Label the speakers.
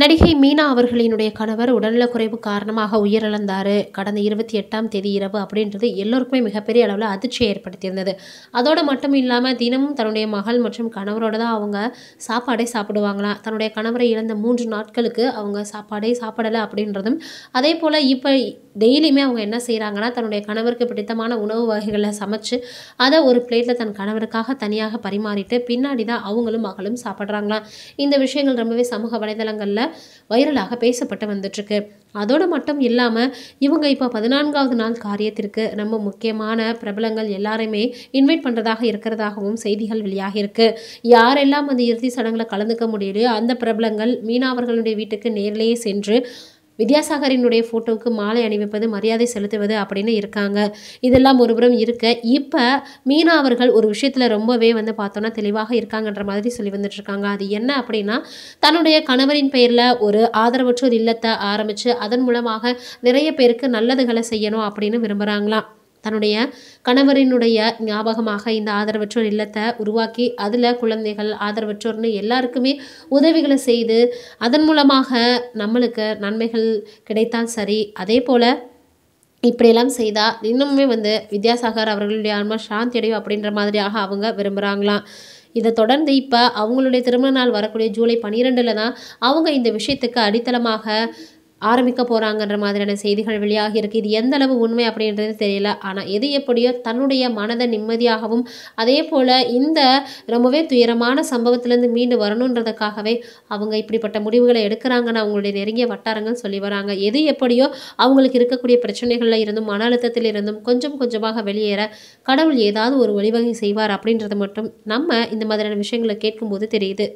Speaker 1: நடிகை மீனா அவர்களினுடைய கணவர் குறைவு காரணமாக உயிரிழந்தார் கடந்த இருபத்தி எட்டாம் தேதி இரவு அப்படின்றது எல்லோருக்குமே மிகப்பெரிய அளவில் அதிர்ச்சியை ஏற்படுத்தியிருந்தது அதோடு மட்டும் இல்லாமல் தினமும் தன்னுடைய மகள் மற்றும் கணவரோட தான் அவங்க சாப்பாடே சாப்பிடுவாங்களாம் தன்னுடைய கணவரை இழந்த மூன்று நாட்களுக்கு அவங்க சாப்பாடே சாப்பிடலை அப்படின்றதும் அதே போல் இப்போ டெய்லியுமே அவங்க என்ன செய்கிறாங்கன்னா தன்னுடைய கணவருக்கு பிடித்தமான உணவு வகைகளை சமைச்சு அதை ஒரு பிளேட்டில் தன் கணவருக்காக தனியாக பரிமாறிட்டு பின்னாடி தான் அவங்களும் மகளும் சாப்பிட்றாங்களாம் இந்த விஷயங்கள் ரொம்பவே சமூக வலைதளங்களில் வைரலாக பேசப்பட்டு வந்துட்டுருக்கு அதோடு மட்டும் இல்லாமல் இவங்க இப்போ பதினான்காவது நாள் காரியத்திற்கு ரொம்ப முக்கியமான பிரபலங்கள் எல்லாருமே இன்வைட் பண்ணுறதாக இருக்கிறதாகவும் செய்திகள் இருக்குது யாரெல்லாம் அந்த இறுதி சடங்கில் கலந்துக்க முடியலையோ அந்த பிரபலங்கள் மீனாவர்களுடைய வீட்டுக்கு நேரிலேயே சென்று வித்யாசாகரினுடைய ஃபோட்டோவுக்கு மாலை அணிவிப்பது மரியாதை செலுத்துவது அப்படின்னு இருக்காங்க இதெல்லாம் ஒருபுறம் இருக்க இப்போ மீனா அவர்கள் ஒரு விஷயத்தில் ரொம்பவே வந்து பார்த்தோன்னா தெளிவாக இருக்காங்கன்ற மாதிரி சொல்லி வந்துட்டுருக்காங்க அது என்ன அப்படின்னா தன்னுடைய கணவரின் பெயரில் ஒரு ஆதரவற்றோர் இல்லத்தை ஆரம்பித்து அதன் மூலமாக நிறைய பேருக்கு நல்லதுகளை செய்யணும் அப்படின்னு விரும்புகிறாங்களாம் தன்னுடைய கணவரினுடைய ஞாபகமாக இந்த ஆதரவற்றோர் இல்லத்தை உருவாக்கி அதில் குழந்தைகள் ஆதரவற்றோர்னு எல்லாருக்குமே உதவிகளை செய்து அதன் மூலமாக நம்மளுக்கு நன்மைகள் கிடைத்தால் சரி அதே போல் இப்படியெல்லாம் செய்தால் இன்னுமே வந்து வித்யாசாகர் அவர்களுடைய ஆன்மா சாந்தி அடையும் அப்படின்ற மாதிரியாக அவங்க விரும்புகிறாங்களாம் இதை தொடர்ந்து இப்போ அவங்களுடைய திருமண நாள் வரக்கூடிய ஜூலை பன்னிரெண்டில் தான் அவங்க இந்த விஷயத்துக்கு அடித்தளமாக ஆரம்பிக்க போகிறாங்கன்ற மாதிரியான செய்திகள் வெளியாகி இருக்குது இது எந்த அளவு உண்மை அப்படின்றது தெரியல ஆனால் எது எப்படியோ தன்னுடைய மனதை நிம்மதியாகவும் அதே போல் இந்த ரொம்பவே துயரமான சம்பவத்திலேருந்து மீண்டு வரணுன்றதுக்காகவே அவங்க இப்படிப்பட்ட முடிவுகளை எடுக்கிறாங்கன்னு அவங்களுடைய நெருங்கிய வட்டாரங்கள் சொல்லி வராங்க எது எப்படியோ அவங்களுக்கு இருக்கக்கூடிய பிரச்சனைகளில் இருந்தும் மன அழுத்தத்தில் இருந்தும் கொஞ்சம் கொஞ்சமாக வெளியேற கடவுள் ஏதாவது ஒரு வழிவகை செய்வார் அப்படின்றது மட்டும் நம்ம இந்த மாதிரியான விஷயங்களை கேட்கும்போது தெரியுது